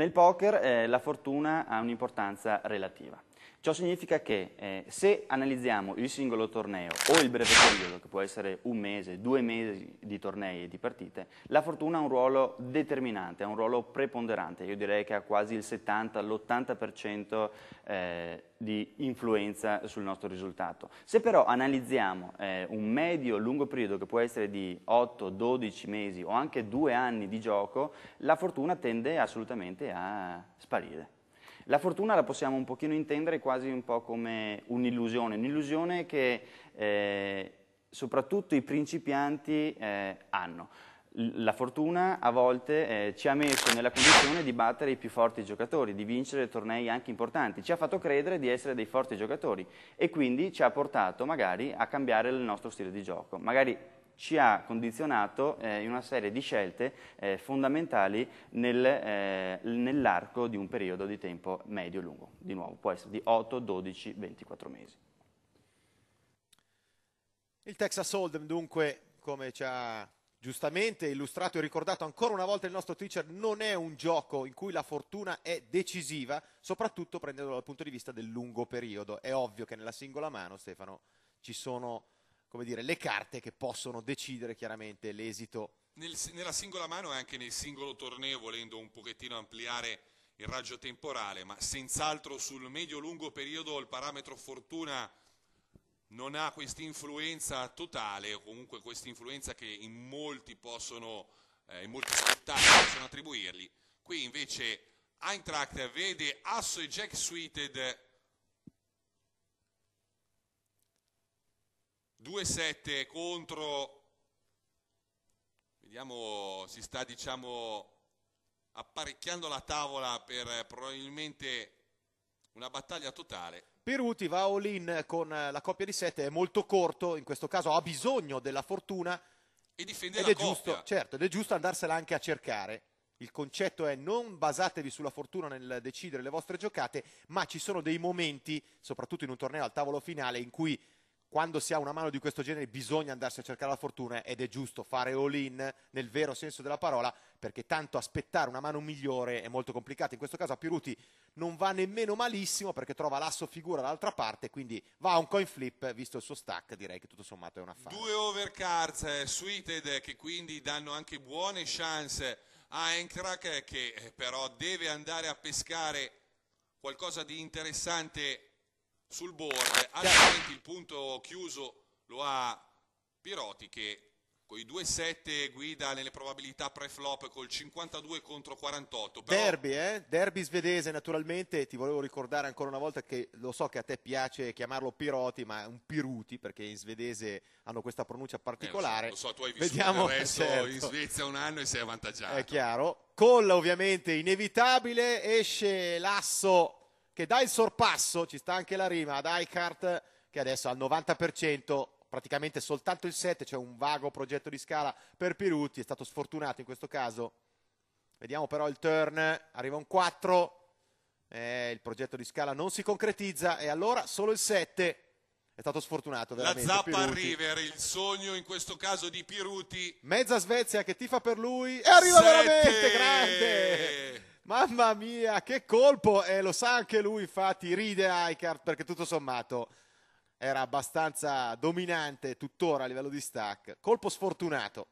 Nel poker eh, la fortuna ha un'importanza relativa. Ciò significa che eh, se analizziamo il singolo torneo o il breve periodo, che può essere un mese, due mesi di tornei e di partite, la fortuna ha un ruolo determinante, ha un ruolo preponderante, io direi che ha quasi il 70, 80 eh, di influenza sul nostro risultato. Se però analizziamo eh, un medio lungo periodo che può essere di 8, 12 mesi o anche due anni di gioco, la fortuna tende assolutamente a sparire. La fortuna la possiamo un pochino intendere quasi un po' come un'illusione, un'illusione che eh, soprattutto i principianti eh, hanno. La fortuna a volte eh, ci ha messo nella condizione di battere i più forti giocatori, di vincere tornei anche importanti, ci ha fatto credere di essere dei forti giocatori e quindi ci ha portato magari a cambiare il nostro stile di gioco. Magari ci ha condizionato eh, in una serie di scelte eh, fondamentali nel, eh, nell'arco di un periodo di tempo medio-lungo, di nuovo può essere di 8, 12, 24 mesi. Il Texas Hold'em dunque, come ci ha giustamente illustrato e ricordato ancora una volta il nostro teacher, non è un gioco in cui la fortuna è decisiva, soprattutto prendendolo dal punto di vista del lungo periodo. È ovvio che nella singola mano, Stefano, ci sono come dire, le carte che possono decidere chiaramente l'esito. Nel, nella singola mano e anche nel singolo torneo, volendo un pochettino ampliare il raggio temporale, ma senz'altro sul medio-lungo periodo il parametro fortuna non ha questa influenza totale, o comunque questa influenza che in molti possono, eh, in molti spettacoli possono attribuirgli. Qui invece Eintracht vede Asso e Jack Suited 2-7 contro, vediamo, si sta diciamo apparecchiando la tavola per probabilmente una battaglia totale. Peruti va all in con la coppia di 7, è molto corto, in questo caso ha bisogno della fortuna. E difende ed la è coppia. giusto, certo, ed è giusto andarsela anche a cercare. Il concetto è non basatevi sulla fortuna nel decidere le vostre giocate, ma ci sono dei momenti, soprattutto in un torneo al tavolo finale, in cui quando si ha una mano di questo genere bisogna andarsi a cercare la fortuna ed è giusto fare all-in nel vero senso della parola perché tanto aspettare una mano migliore è molto complicato. In questo caso a Piruti non va nemmeno malissimo perché trova l'asso figura dall'altra parte, quindi va a un coin flip, visto il suo stack direi che tutto sommato è una affare. Due overcards eh, suited eh, che quindi danno anche buone chance a Enkrak che eh, però deve andare a pescare qualcosa di interessante sul board, altrimenti il punto chiuso lo ha Pirotti che con i 2-7 guida nelle probabilità pre-flop col 52 contro 48. Però... Derby, eh? Derby svedese naturalmente, ti volevo ricordare ancora una volta che lo so che a te piace chiamarlo Piroti, ma è un Piruti perché in svedese hanno questa pronuncia particolare. Eh, lo, so, lo, so, tu hai vissuto Vediamo, adesso eh, certo. in Svezia un anno e sei avvantaggiato. È chiaro. Colla ovviamente inevitabile, esce l'asso che dà il sorpasso, ci sta anche la rima, ad Eichhardt che adesso al 90%, praticamente soltanto il 7, cioè un vago progetto di scala per Piruti, è stato sfortunato in questo caso. Vediamo però il turn, arriva un 4, eh, il progetto di scala non si concretizza e allora solo il 7 è stato sfortunato veramente. La zappa Piruti. River, il sogno in questo caso di Piruti. Mezza Svezia che tifa per lui e arriva Sette. veramente grande. Mamma mia, che colpo! E lo sa anche lui, infatti, ride Aikart perché tutto sommato era abbastanza dominante tuttora a livello di stack. Colpo sfortunato.